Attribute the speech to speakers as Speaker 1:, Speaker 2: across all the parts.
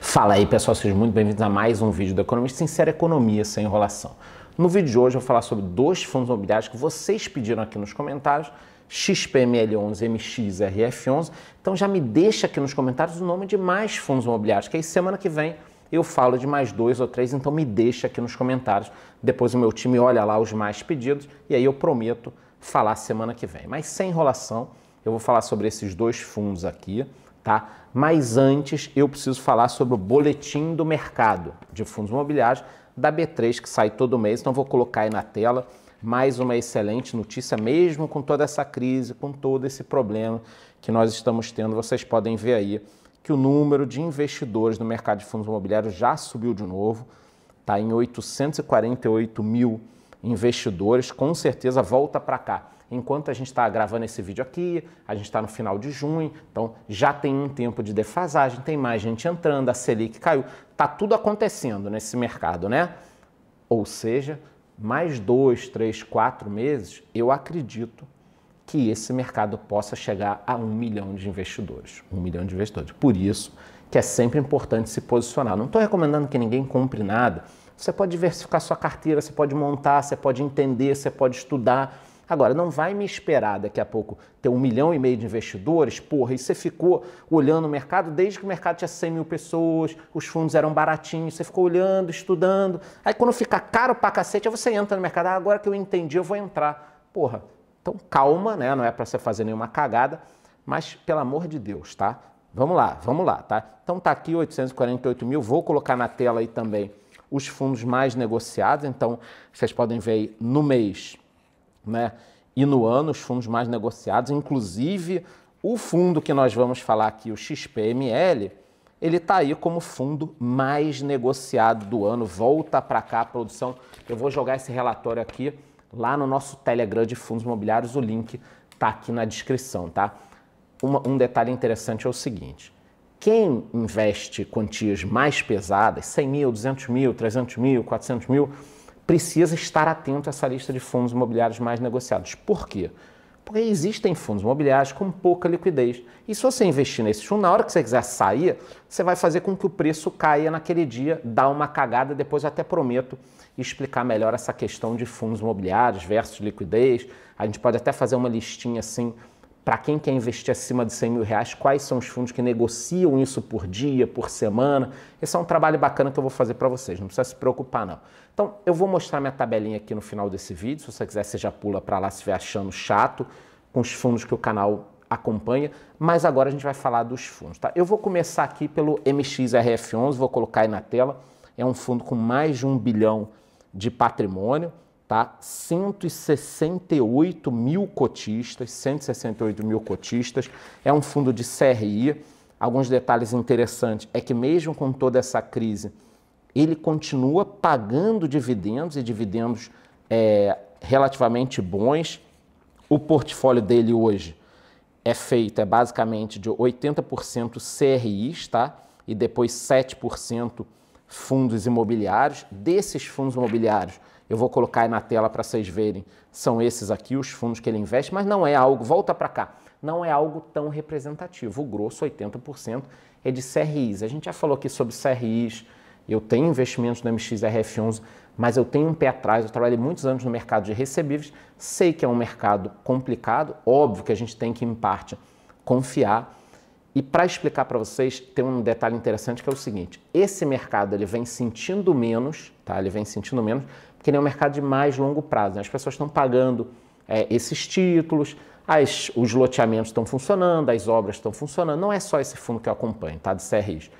Speaker 1: Fala aí pessoal, sejam muito bem-vindos a mais um vídeo do Economista Sincera Economia Sem Enrolação. No vídeo de hoje eu vou falar sobre dois fundos imobiliários que vocês pediram aqui nos comentários, XPML11 MXRF11. Então já me deixa aqui nos comentários o nome de mais fundos imobiliários, que aí semana que vem eu falo de mais dois ou três, então me deixa aqui nos comentários. Depois o meu time olha lá os mais pedidos e aí eu prometo falar semana que vem. Mas sem enrolação, eu vou falar sobre esses dois fundos aqui tá? Mas antes eu preciso falar sobre o boletim do mercado de fundos imobiliários da B3 que sai todo mês, então vou colocar aí na tela mais uma excelente notícia, mesmo com toda essa crise, com todo esse problema que nós estamos tendo. Vocês podem ver aí que o número de investidores no mercado de fundos imobiliários já subiu de novo, está em 848 mil investidores, com certeza volta para cá. Enquanto a gente está gravando esse vídeo aqui, a gente está no final de junho, então já tem um tempo de defasagem, tem mais gente entrando, a Selic caiu, está tudo acontecendo nesse mercado, né? Ou seja, mais dois, três, quatro meses, eu acredito que esse mercado possa chegar a um milhão de investidores. Um milhão de investidores. Por isso que é sempre importante se posicionar. Não estou recomendando que ninguém compre nada. Você pode diversificar sua carteira, você pode montar, você pode entender, você pode estudar. Agora, não vai me esperar daqui a pouco ter um milhão e meio de investidores, porra, e você ficou olhando o mercado desde que o mercado tinha 100 mil pessoas, os fundos eram baratinhos, você ficou olhando, estudando. Aí quando fica caro pra cacete, você entra no mercado, ah, agora que eu entendi, eu vou entrar. Porra, então calma, né? Não é para você fazer nenhuma cagada, mas pelo amor de Deus, tá? Vamos lá, vamos lá, tá? Então tá aqui 848 mil, vou colocar na tela aí também os fundos mais negociados. Então, vocês podem ver aí no mês né? E no ano, os fundos mais negociados, inclusive o fundo que nós vamos falar aqui, o XPML, ele está aí como fundo mais negociado do ano. Volta para cá, produção. Eu vou jogar esse relatório aqui lá no nosso Telegram de fundos imobiliários. O link está aqui na descrição, tá? Uma, um detalhe interessante é o seguinte. Quem investe quantias mais pesadas, 100 mil, 200 mil, 300 mil, 400 mil, precisa estar atento a essa lista de fundos imobiliários mais negociados. Por quê? Porque existem fundos imobiliários com pouca liquidez. E se você investir nesse fundo, na hora que você quiser sair, você vai fazer com que o preço caia naquele dia, dá uma cagada, depois até prometo explicar melhor essa questão de fundos imobiliários versus liquidez. A gente pode até fazer uma listinha assim para quem quer investir acima de 100 mil reais, quais são os fundos que negociam isso por dia, por semana. Esse é um trabalho bacana que eu vou fazer para vocês, não precisa se preocupar não. Então, eu vou mostrar minha tabelinha aqui no final desse vídeo, se você quiser você já pula para lá se estiver achando chato, com os fundos que o canal acompanha, mas agora a gente vai falar dos fundos, tá? Eu vou começar aqui pelo MXRF11, vou colocar aí na tela, é um fundo com mais de um bilhão de patrimônio, tá? 168 mil cotistas, 168 mil cotistas, é um fundo de CRI. Alguns detalhes interessantes é que mesmo com toda essa crise, ele continua pagando dividendos e dividendos é, relativamente bons. O portfólio dele hoje é feito, é basicamente de 80% CRIs, tá? E depois 7% fundos imobiliários. Desses fundos imobiliários, eu vou colocar aí na tela para vocês verem, são esses aqui os fundos que ele investe, mas não é algo, volta para cá, não é algo tão representativo. O grosso, 80%, é de CRIs. A gente já falou aqui sobre CRIs, eu tenho investimentos no MXRF11, mas eu tenho um pé atrás, eu trabalhei muitos anos no mercado de recebíveis, sei que é um mercado complicado, óbvio que a gente tem que, em parte, confiar. E para explicar para vocês, tem um detalhe interessante que é o seguinte: esse mercado ele vem sentindo menos, tá? Ele vem sentindo menos, que nem é um mercado de mais longo prazo. Né? As pessoas estão pagando é, esses títulos, as, os loteamentos estão funcionando, as obras estão funcionando. Não é só esse fundo que eu acompanho, tá? De CRIs.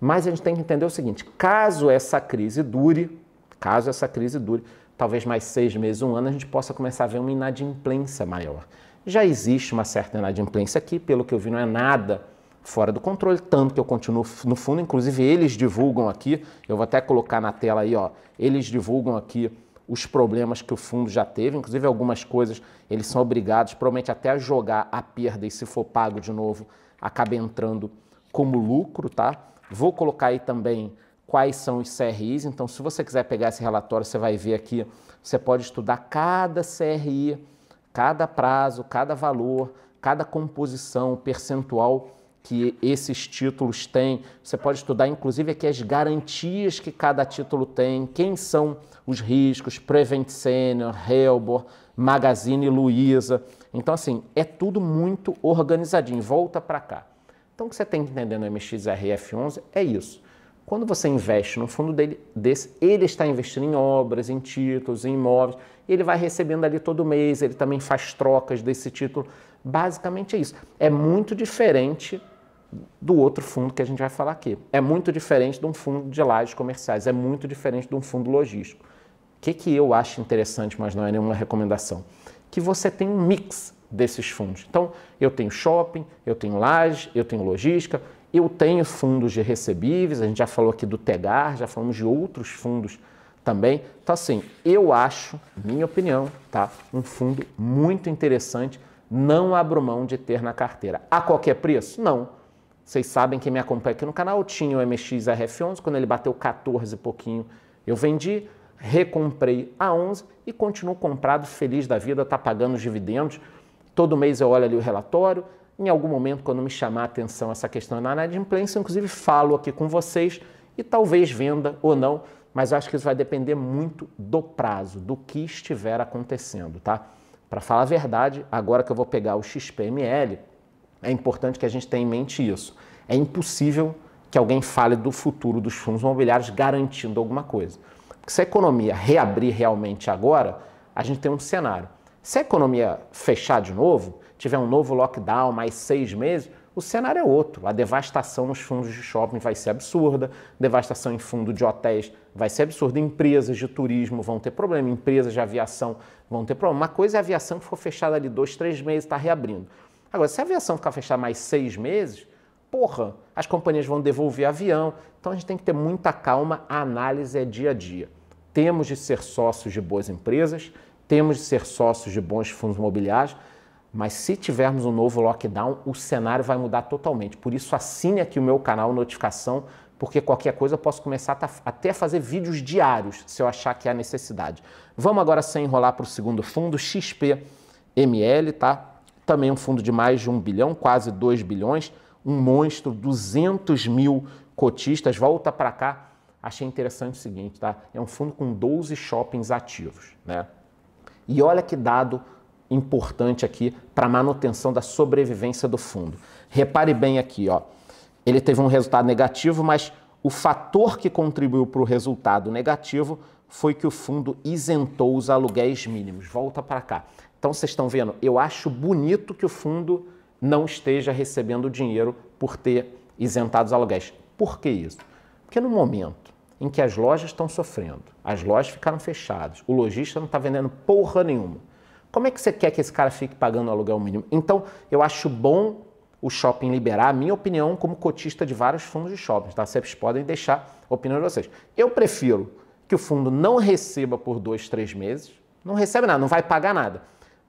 Speaker 1: Mas a gente tem que entender o seguinte: caso essa crise dure, caso essa crise dure, talvez mais seis meses, um ano, a gente possa começar a ver uma inadimplência maior. Já existe uma certa inadimplência aqui, pelo que eu vi, não é nada fora do controle, tanto que eu continuo no fundo, inclusive eles divulgam aqui, eu vou até colocar na tela aí, ó, eles divulgam aqui os problemas que o fundo já teve, inclusive algumas coisas eles são obrigados, provavelmente até a jogar a perda e se for pago de novo, acaba entrando como lucro, tá? Vou colocar aí também quais são os CRIs, então se você quiser pegar esse relatório, você vai ver aqui, você pode estudar cada CRI, cada prazo, cada valor, cada composição, percentual que esses títulos têm. Você pode estudar, inclusive, aqui as garantias que cada título tem, quem são os riscos, Prevent Senior, Helbor, Magazine Luiza. Então, assim, é tudo muito organizadinho. Volta para cá. Então, o que você tem que entender no MXRF11 é isso. Quando você investe no fundo dele, desse, ele está investindo em obras, em títulos, em imóveis, e ele vai recebendo ali todo mês, ele também faz trocas desse título. Basicamente é isso. É muito diferente do outro fundo que a gente vai falar aqui. É muito diferente de um fundo de lajes comerciais, é muito diferente de um fundo logístico. O que, que eu acho interessante, mas não é nenhuma recomendação? Que você tem um mix desses fundos. Então, eu tenho shopping, eu tenho laje, eu tenho logística, eu tenho fundos de recebíveis, a gente já falou aqui do Tegar, já falamos de outros fundos também. Então, assim, eu acho, minha opinião, tá? Um fundo muito interessante. Não abro mão de ter na carteira. A qualquer preço? Não vocês sabem quem me acompanha aqui no canal, tinha o MX RF11, quando ele bateu 14 e pouquinho, eu vendi, recomprei a 11 e continuo comprado, feliz da vida, tá pagando os dividendos. Todo mês eu olho ali o relatório. Em algum momento, quando me chamar a atenção essa questão é na inadimplência, eu inclusive falo aqui com vocês e talvez venda ou não, mas eu acho que isso vai depender muito do prazo, do que estiver acontecendo, tá? Para falar a verdade, agora que eu vou pegar o XPML, é importante que a gente tenha em mente isso. É impossível que alguém fale do futuro dos fundos imobiliários garantindo alguma coisa. Porque se a economia reabrir realmente agora, a gente tem um cenário. Se a economia fechar de novo, tiver um novo lockdown, mais seis meses, o cenário é outro. A devastação nos fundos de shopping vai ser absurda, devastação em fundo de hotéis vai ser absurda, empresas de turismo vão ter problema, empresas de aviação vão ter problema. Uma coisa é a aviação que for fechada ali dois, três meses e está reabrindo. Agora, se a aviação ficar fechada mais seis meses, porra, as companhias vão devolver avião. Então a gente tem que ter muita calma, a análise é dia a dia. Temos de ser sócios de boas empresas, temos de ser sócios de bons fundos imobiliários, mas se tivermos um novo lockdown, o cenário vai mudar totalmente. Por isso, assine aqui o meu canal Notificação, porque qualquer coisa eu posso começar até a fazer vídeos diários, se eu achar que há necessidade. Vamos agora sem enrolar para o segundo fundo, XPML, tá? Também um fundo de mais de um bilhão, quase dois bilhões, um monstro, 200 mil cotistas. Volta para cá. Achei interessante o seguinte, tá? É um fundo com 12 shoppings ativos, né? E olha que dado importante aqui para manutenção da sobrevivência do fundo. Repare bem aqui, ó. Ele teve um resultado negativo, mas o fator que contribuiu para o resultado negativo foi que o fundo isentou os aluguéis mínimos. Volta para cá. Então vocês estão vendo, eu acho bonito que o fundo não esteja recebendo dinheiro por ter isentado os aluguéis. Por que isso? Porque no momento em que as lojas estão sofrendo, as lojas ficaram fechadas, o lojista não está vendendo porra nenhuma. Como é que você quer que esse cara fique pagando o aluguel mínimo? Então, eu acho bom o shopping liberar, a minha opinião como cotista de vários fundos de shopping, tá? Vocês podem deixar a opinião de vocês. Eu prefiro que o fundo não receba por dois, três meses, não recebe nada, não vai pagar nada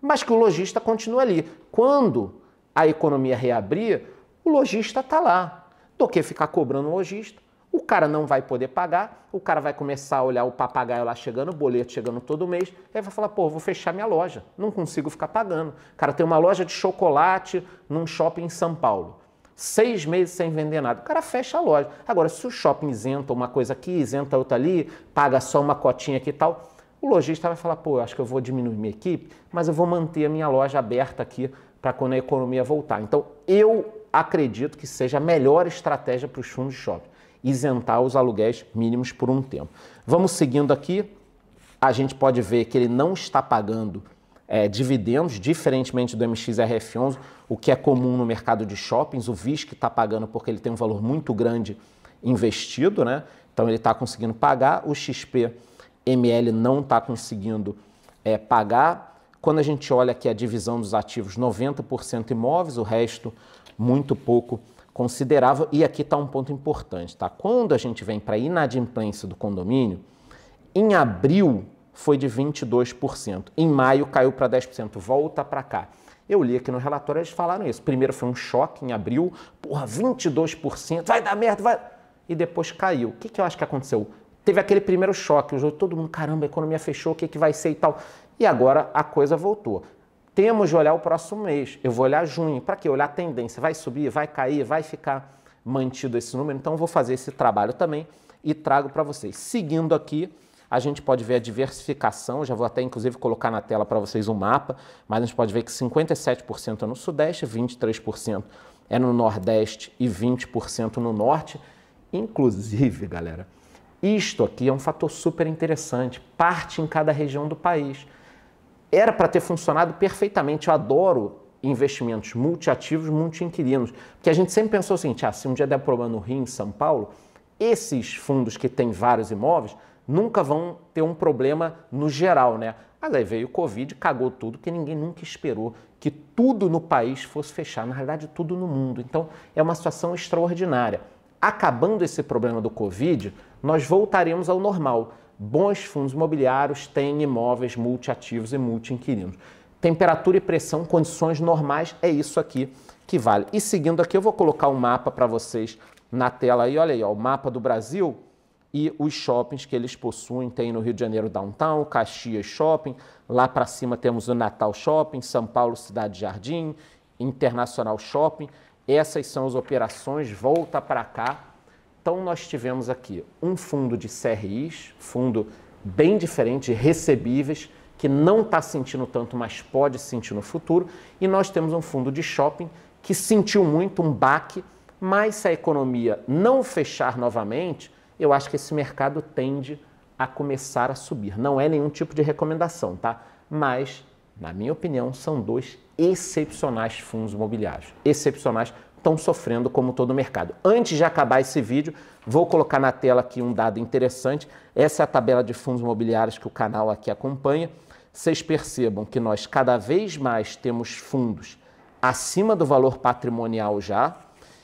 Speaker 1: mas que o lojista continua ali. Quando a economia reabrir, o lojista está lá. Do que ficar cobrando o lojista, o cara não vai poder pagar, o cara vai começar a olhar o papagaio lá chegando, o boleto chegando todo mês, aí vai falar, pô, vou fechar minha loja, não consigo ficar pagando. Cara, tem uma loja de chocolate num shopping em São Paulo. Seis meses sem vender nada. O cara fecha a loja. Agora, se o shopping isenta uma coisa aqui, isenta outra ali, paga só uma cotinha aqui e tal, o lojista vai falar, pô, acho que eu vou diminuir minha equipe, mas eu vou manter a minha loja aberta aqui para quando a economia voltar. Então, eu acredito que seja a melhor estratégia para os fundos de shopping, isentar os aluguéis mínimos por um tempo. Vamos seguindo aqui, a gente pode ver que ele não está pagando é, dividendos, diferentemente do MXRF11, o que é comum no mercado de shoppings, o VISC está pagando porque ele tem um valor muito grande investido, né? então ele está conseguindo pagar, o XP ML não está conseguindo é, pagar. Quando a gente olha aqui a divisão dos ativos, 90% imóveis, o resto muito pouco considerável. E aqui está um ponto importante, tá? Quando a gente vem para a inadimplência do condomínio, em abril foi de 22%, em maio caiu para 10%, volta para cá. Eu li aqui no relatório, eles falaram isso. Primeiro foi um choque em abril, porra, 22%, vai dar merda, vai. E depois caiu. O que, que eu acho que aconteceu? teve aquele primeiro choque, todo mundo, caramba, a economia fechou, o que, que vai ser e tal. E agora a coisa voltou. Temos de olhar o próximo mês, eu vou olhar junho. Para quê? Olhar a tendência, vai subir, vai cair, vai ficar mantido esse número. Então vou fazer esse trabalho também e trago para vocês. Seguindo aqui, a gente pode ver a diversificação, já vou até inclusive colocar na tela para vocês um mapa, mas a gente pode ver que 57% é no Sudeste, 23% é no Nordeste e 20% no Norte. Inclusive, galera, isto aqui é um fator super interessante, parte em cada região do país. Era para ter funcionado perfeitamente. Eu adoro investimentos multiativos, multi-inquilinos. porque a gente sempre pensou o seguinte: ah, se um dia der problema no Rio, em São Paulo, esses fundos que têm vários imóveis nunca vão ter um problema no geral, né? Mas aí veio o Covid, cagou tudo, que ninguém nunca esperou que tudo no país fosse fechar, na realidade, tudo no mundo. Então, é uma situação extraordinária. Acabando esse problema do Covid, nós voltaremos ao normal. Bons fundos imobiliários têm imóveis multiativos e multiinquilinos. Temperatura e pressão, condições normais, é isso aqui que vale. E seguindo aqui, eu vou colocar um mapa para vocês na tela aí. Olha aí, ó, o mapa do Brasil e os shoppings que eles possuem. Tem no Rio de Janeiro Downtown, Caxias Shopping, lá para cima temos o Natal Shopping, São Paulo Cidade Jardim, Internacional Shopping. Essas são as operações, volta para cá. Então, nós tivemos aqui um fundo de CRIs, fundo bem diferente, recebíveis, que não está sentindo tanto, mas pode sentir no futuro. E nós temos um fundo de shopping que sentiu muito, um baque, mas se a economia não fechar novamente, eu acho que esse mercado tende a começar a subir. Não é nenhum tipo de recomendação, tá? Mas na minha opinião, são dois excepcionais fundos imobiliários. Excepcionais, estão sofrendo como todo o mercado. Antes de acabar esse vídeo, vou colocar na tela aqui um dado interessante. Essa é a tabela de fundos imobiliários que o canal aqui acompanha. Vocês percebam que nós cada vez mais temos fundos acima do valor patrimonial já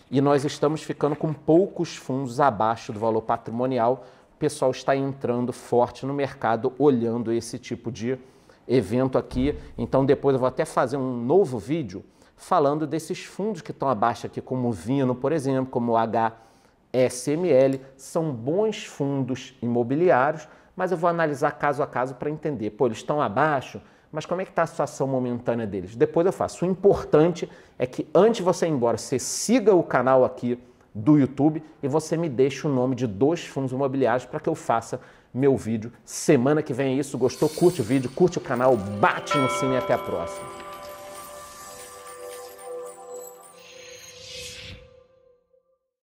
Speaker 1: e nós estamos ficando com poucos fundos abaixo do valor patrimonial. O pessoal está entrando forte no mercado olhando esse tipo de evento aqui. Então depois eu vou até fazer um novo vídeo falando desses fundos que estão abaixo aqui, como o Vino, por exemplo, como o HSML, são bons fundos imobiliários, mas eu vou analisar caso a caso para entender. Pô, eles estão abaixo, mas como é que está a situação momentânea deles? Depois eu faço. O importante é que antes de você ir embora, você siga o canal aqui do YouTube e você me deixe o nome de dois fundos imobiliários para que eu faça meu vídeo. Semana que vem é isso. Gostou? Curte o vídeo, curte o canal, bate no sininho e até a próxima.